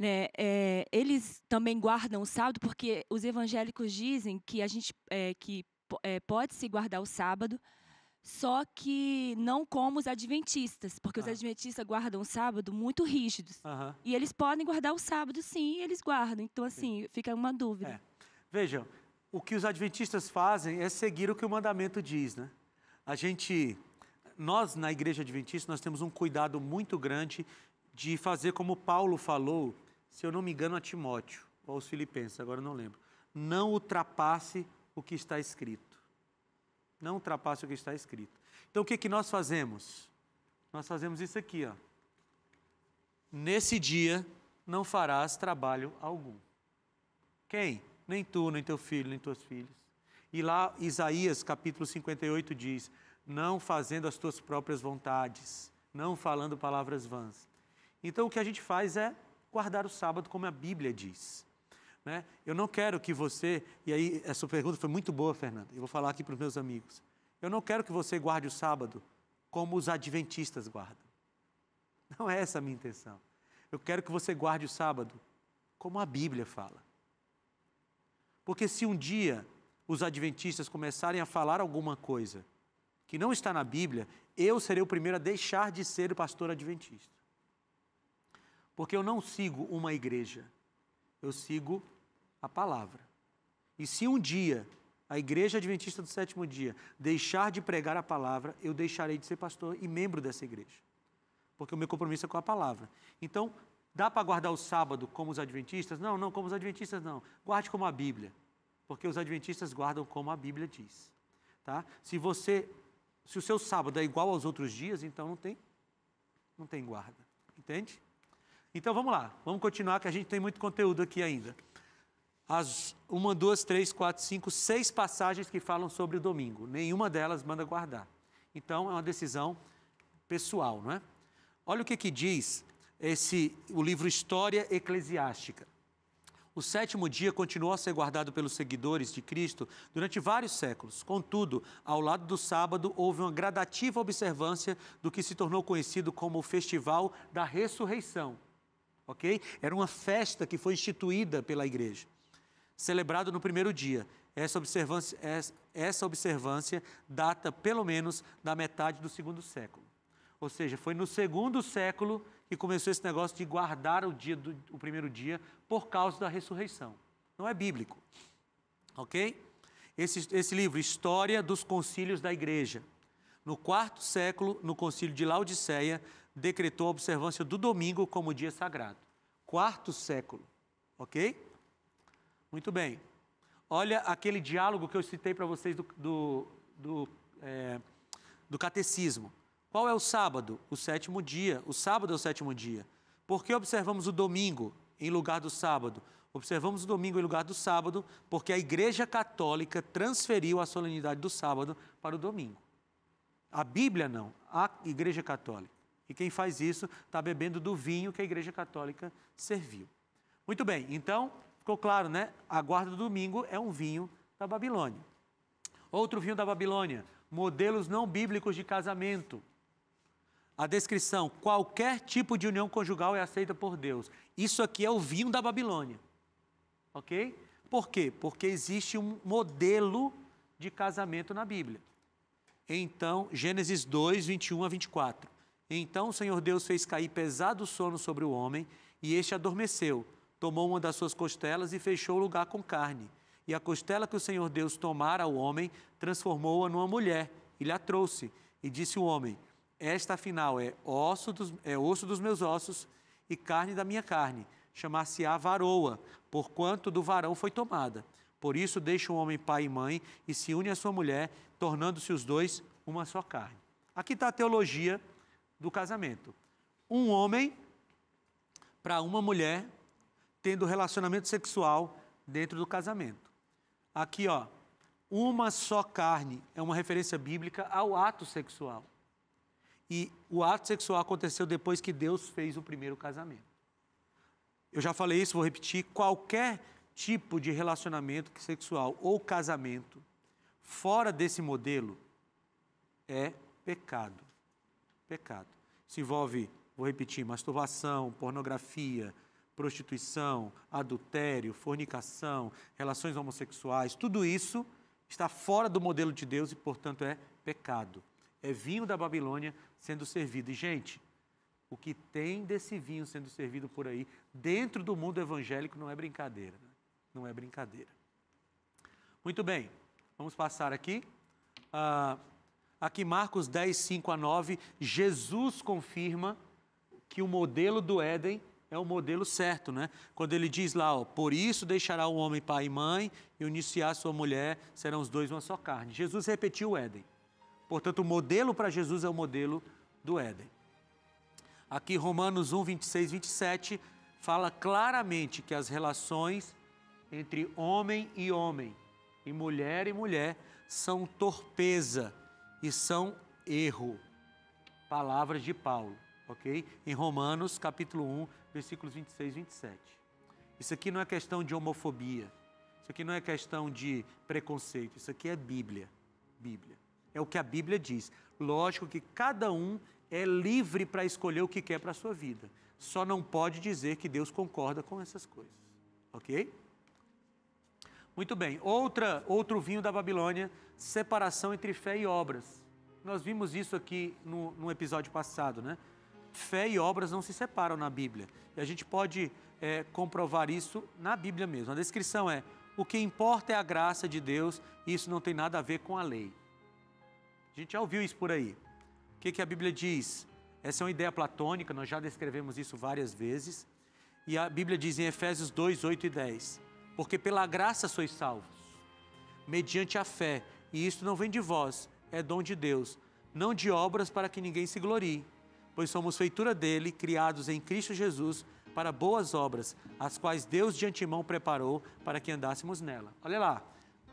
Né, é, eles também guardam o sábado porque os evangélicos dizem que a gente é, que é, pode se guardar o sábado, só que não como os adventistas, porque ah. os adventistas guardam o sábado muito rígidos. E eles podem guardar o sábado, sim, e eles guardam. Então, assim, sim. fica uma dúvida. É. Vejam, o que os adventistas fazem é seguir o que o mandamento diz, né? A gente, nós na igreja adventista, nós temos um cuidado muito grande de fazer como Paulo falou, se eu não me engano, a Timóteo, ou aos filipenses, agora não lembro. Não ultrapasse o que está escrito. Não ultrapasse o que está escrito. Então o que, que nós fazemos? Nós fazemos isso aqui, ó. Nesse dia não farás trabalho algum. Quem? Nem tu, nem teu filho, nem tuas filhas. E lá Isaías capítulo 58 diz: Não fazendo as tuas próprias vontades, não falando palavras vãs. Então o que a gente faz é guardar o sábado como a Bíblia diz. Né? Eu não quero que você, e aí essa pergunta foi muito boa, Fernanda, eu vou falar aqui para os meus amigos. Eu não quero que você guarde o sábado como os adventistas guardam. Não é essa a minha intenção. Eu quero que você guarde o sábado como a Bíblia fala. Porque se um dia os adventistas começarem a falar alguma coisa que não está na Bíblia, eu serei o primeiro a deixar de ser o pastor adventista. Porque eu não sigo uma igreja, eu sigo a palavra. E se um dia a Igreja Adventista do Sétimo Dia deixar de pregar a palavra, eu deixarei de ser pastor e membro dessa igreja. Porque o meu compromisso é com a palavra. Então, dá para guardar o sábado como os adventistas? Não, não, como os adventistas não. Guarde como a Bíblia. Porque os adventistas guardam como a Bíblia diz. Tá? Se você se o seu sábado é igual aos outros dias, então não tem não tem guarda. Entende? Então vamos lá, vamos continuar que a gente tem muito conteúdo aqui ainda as uma, duas, três, quatro, cinco, seis passagens que falam sobre o domingo. Nenhuma delas manda guardar. Então é uma decisão pessoal, não é? Olha o que, que diz esse o livro História Eclesiástica. O sétimo dia continuou a ser guardado pelos seguidores de Cristo durante vários séculos. Contudo, ao lado do sábado, houve uma gradativa observância do que se tornou conhecido como o Festival da Ressurreição. Ok? Era uma festa que foi instituída pela igreja celebrado no primeiro dia. Essa observância, essa observância data pelo menos da metade do segundo século. Ou seja, foi no segundo século que começou esse negócio de guardar o, dia do, o primeiro dia por causa da ressurreição. Não é bíblico. Ok? Esse, esse livro, História dos Concílios da Igreja. No quarto século, no concílio de Laodiceia, decretou a observância do domingo como dia sagrado. Quarto século. Ok? Muito bem. Olha aquele diálogo que eu citei para vocês do, do, do, é, do catecismo. Qual é o sábado? O sétimo dia. O sábado é o sétimo dia. Por que observamos o domingo em lugar do sábado? Observamos o domingo em lugar do sábado, porque a Igreja Católica transferiu a solenidade do sábado para o domingo. A Bíblia não, a Igreja Católica. E quem faz isso está bebendo do vinho que a Igreja Católica serviu. Muito bem, então Ficou claro, né? A guarda do domingo é um vinho da Babilônia. Outro vinho da Babilônia, modelos não bíblicos de casamento. A descrição: qualquer tipo de união conjugal é aceita por Deus. Isso aqui é o vinho da Babilônia. Ok? Por quê? Porque existe um modelo de casamento na Bíblia. Então, Gênesis 2, 21 a 24. Então o Senhor Deus fez cair pesado sono sobre o homem, e este adormeceu tomou uma das suas costelas e fechou o lugar com carne. E a costela que o Senhor Deus tomara ao homem, transformou-a numa mulher e lhe a trouxe. E disse o homem: Esta afinal é osso dos, é osso dos meus ossos e carne da minha carne. Chamar-se-á varoa, porquanto do varão foi tomada. Por isso deixa o homem pai e mãe e se une à sua mulher, tornando-se os dois uma só carne. Aqui está a teologia do casamento. Um homem para uma mulher tendo relacionamento sexual dentro do casamento. Aqui, ó, uma só carne é uma referência bíblica ao ato sexual. E o ato sexual aconteceu depois que Deus fez o primeiro casamento. Eu já falei isso, vou repetir. Qualquer tipo de relacionamento sexual ou casamento fora desse modelo é pecado. Pecado. Se envolve, vou repetir, masturbação, pornografia, prostituição, adultério, fornicação, relações homossexuais, tudo isso está fora do modelo de Deus e, portanto, é pecado. É vinho da Babilônia sendo servido. E, gente, o que tem desse vinho sendo servido por aí, dentro do mundo evangélico, não é brincadeira. Né? Não é brincadeira. Muito bem, vamos passar aqui. Ah, aqui, Marcos 10, 5 a 9, Jesus confirma que o modelo do Éden é o modelo certo, né? Quando ele diz lá, ó, por isso deixará o homem pai e mãe e iniciar sua mulher, serão os dois uma só carne. Jesus repetiu o Éden. Portanto, o modelo para Jesus é o modelo do Éden. Aqui Romanos 1, 26, 27 fala claramente que as relações entre homem e homem, e mulher e mulher, são torpeza e são erro. Palavras de Paulo ok? Em Romanos, capítulo 1, versículos 26 e 27. Isso aqui não é questão de homofobia. Isso aqui não é questão de preconceito. Isso aqui é Bíblia. Bíblia. É o que a Bíblia diz. Lógico que cada um é livre para escolher o que quer para a sua vida. Só não pode dizer que Deus concorda com essas coisas. Ok? Muito bem. Outra, outro vinho da Babilônia, separação entre fé e obras. Nós vimos isso aqui no, no episódio passado, né? fé e obras não se separam na Bíblia. E a gente pode é, comprovar isso na Bíblia mesmo. A descrição é: o que importa é a graça de Deus e isso não tem nada a ver com a lei. A gente já ouviu isso por aí. O que, que a Bíblia diz? Essa é uma ideia platônica, nós já descrevemos isso várias vezes. E a Bíblia diz em Efésios 2, 8 e 10: Porque pela graça sois salvos, mediante a fé, e isto não vem de vós, é dom de Deus, não de obras para que ninguém se glorie pois somos feitura dele, criados em Cristo Jesus para boas obras, as quais Deus de antemão preparou para que andássemos nela. Olha lá,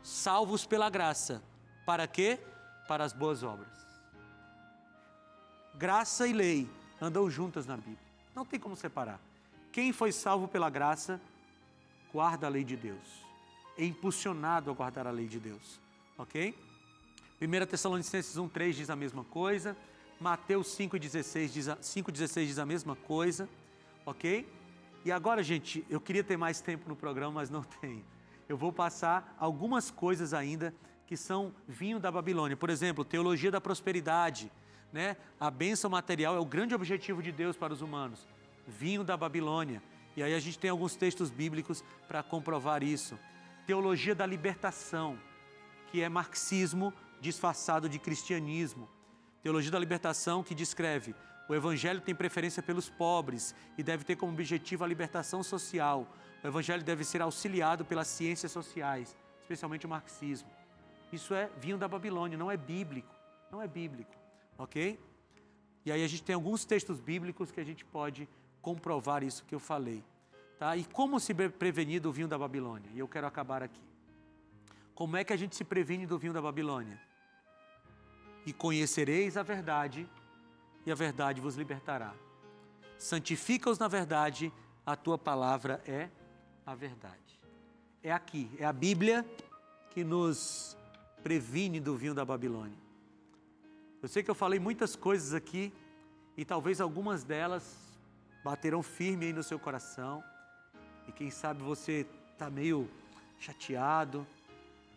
salvos pela graça. Para quê? Para as boas obras. Graça e lei andam juntas na Bíblia. Não tem como separar. Quem foi salvo pela graça, guarda a lei de Deus. É impulsionado a guardar a lei de Deus. Ok? 1 Tessalonicenses 1,3 diz a mesma coisa. Mateus 5,16 diz, 5,16 diz a mesma coisa, ok? E agora, gente, eu queria ter mais tempo no programa, mas não tenho. Eu vou passar algumas coisas ainda que são vinho da Babilônia. Por exemplo, teologia da prosperidade, né? A bênção material é o grande objetivo de Deus para os humanos. Vinho da Babilônia. E aí a gente tem alguns textos bíblicos para comprovar isso. Teologia da libertação, que é marxismo disfarçado de cristianismo. Teologia da Libertação, que descreve o Evangelho tem preferência pelos pobres e deve ter como objetivo a libertação social. O Evangelho deve ser auxiliado pelas ciências sociais, especialmente o marxismo. Isso é vinho da Babilônia, não é bíblico. Não é bíblico, ok? E aí a gente tem alguns textos bíblicos que a gente pode comprovar isso que eu falei. Tá? E como se prevenir do vinho da Babilônia? E eu quero acabar aqui. Como é que a gente se previne do vinho da Babilônia? e conhecereis a verdade, e a verdade vos libertará. Santifica-os na verdade, a tua palavra é a verdade. É aqui, é a Bíblia que nos previne do vinho da Babilônia. Eu sei que eu falei muitas coisas aqui e talvez algumas delas baterão firme aí no seu coração. E quem sabe você está meio chateado.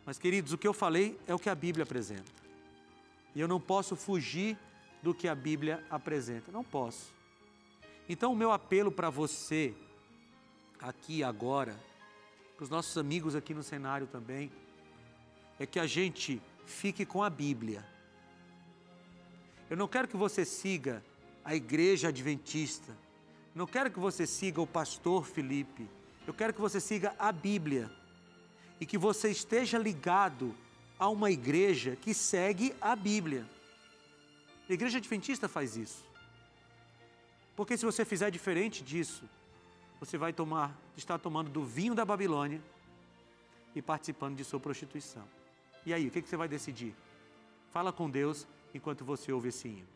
Mas, queridos, o que eu falei é o que a Bíblia apresenta. E eu não posso fugir do que a Bíblia apresenta. Não posso. Então, o meu apelo para você, aqui agora, para os nossos amigos aqui no cenário também, é que a gente fique com a Bíblia. Eu não quero que você siga a igreja adventista. Não quero que você siga o pastor Felipe. Eu quero que você siga a Bíblia e que você esteja ligado a uma igreja que segue a Bíblia. A igreja adventista faz isso. Porque se você fizer diferente disso, você vai tomar, está tomando do vinho da Babilônia e participando de sua prostituição. E aí, o que você vai decidir? Fala com Deus enquanto você ouve esse hino.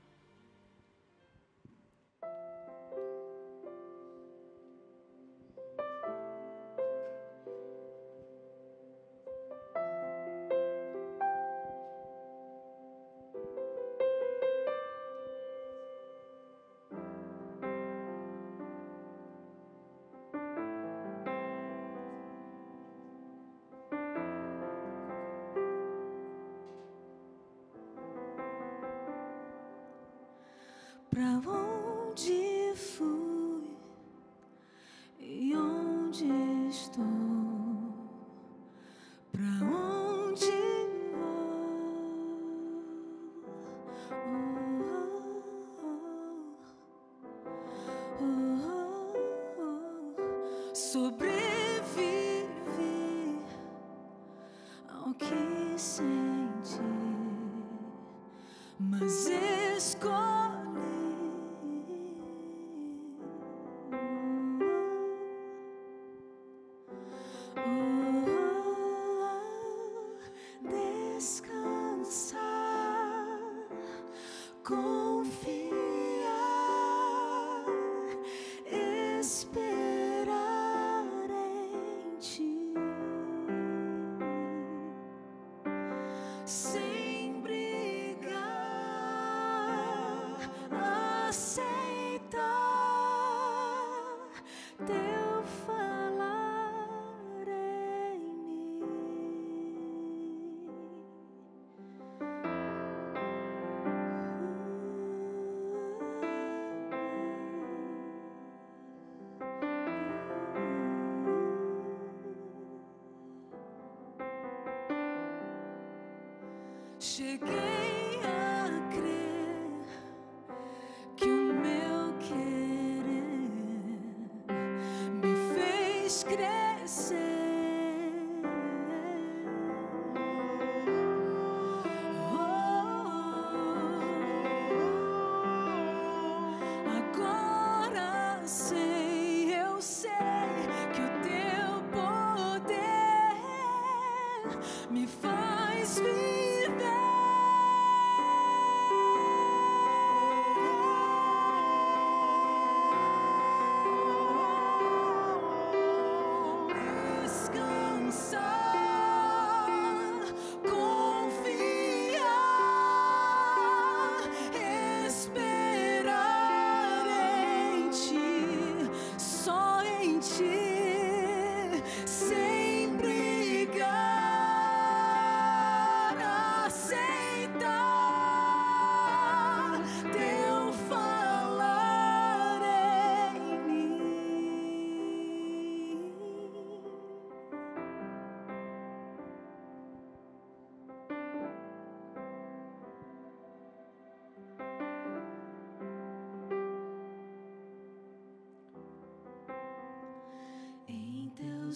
to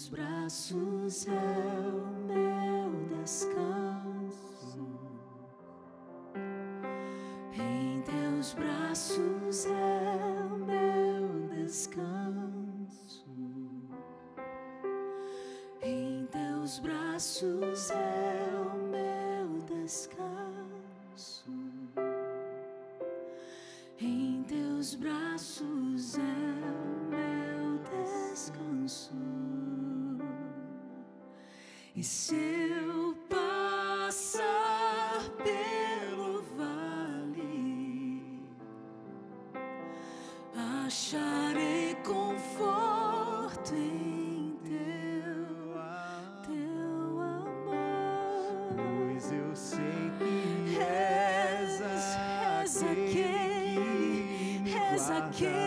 teus braços é o meu descanso. Em teus braços é o meu descanso. Em teus braços é o meu descanso. Em teus braços é o meu descanso. E se eu passar pelo vale, acharei conforto em teu, teu amor. Pois eu sei que és, és aquele, és aquele.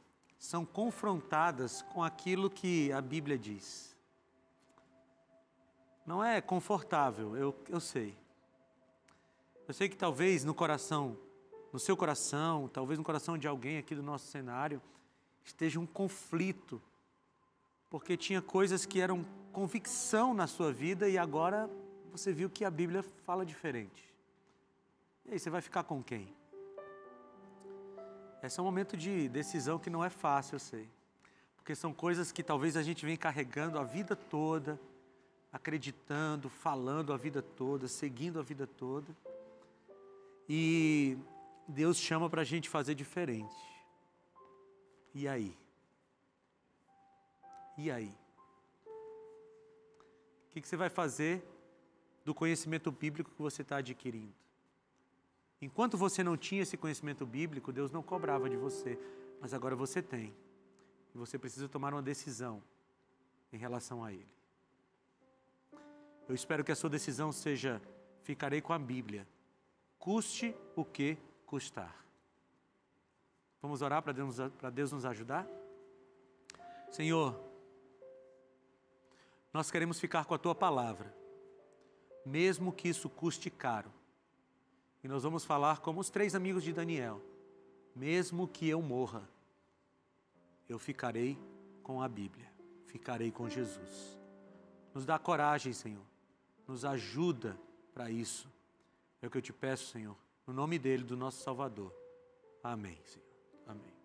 são confrontadas com aquilo que a Bíblia diz. Não é confortável, eu, eu sei. Eu sei que talvez no coração, no seu coração, talvez no coração de alguém aqui do nosso cenário, esteja um conflito, porque tinha coisas que eram convicção na sua vida e agora você viu que a Bíblia fala diferente. E aí você vai ficar com quem? Esse é um momento de decisão que não é fácil, eu sei. Porque são coisas que talvez a gente vem carregando a vida toda, acreditando, falando a vida toda, seguindo a vida toda. E Deus chama para a gente fazer diferente. E aí? E aí? O que, que você vai fazer do conhecimento bíblico que você está adquirindo? Enquanto você não tinha esse conhecimento bíblico, Deus não cobrava de você, mas agora você tem. E você precisa tomar uma decisão em relação a Ele. Eu espero que a sua decisão seja: ficarei com a Bíblia, custe o que custar. Vamos orar para Deus, para Deus nos ajudar? Senhor, nós queremos ficar com a tua palavra, mesmo que isso custe caro e nós vamos falar como os três amigos de Daniel: mesmo que eu morra, eu ficarei com a Bíblia, ficarei com Jesus. Nos dá coragem, Senhor, nos ajuda para isso. É o que eu te peço, Senhor, no nome dele, do nosso Salvador. Amém, Senhor. Amém.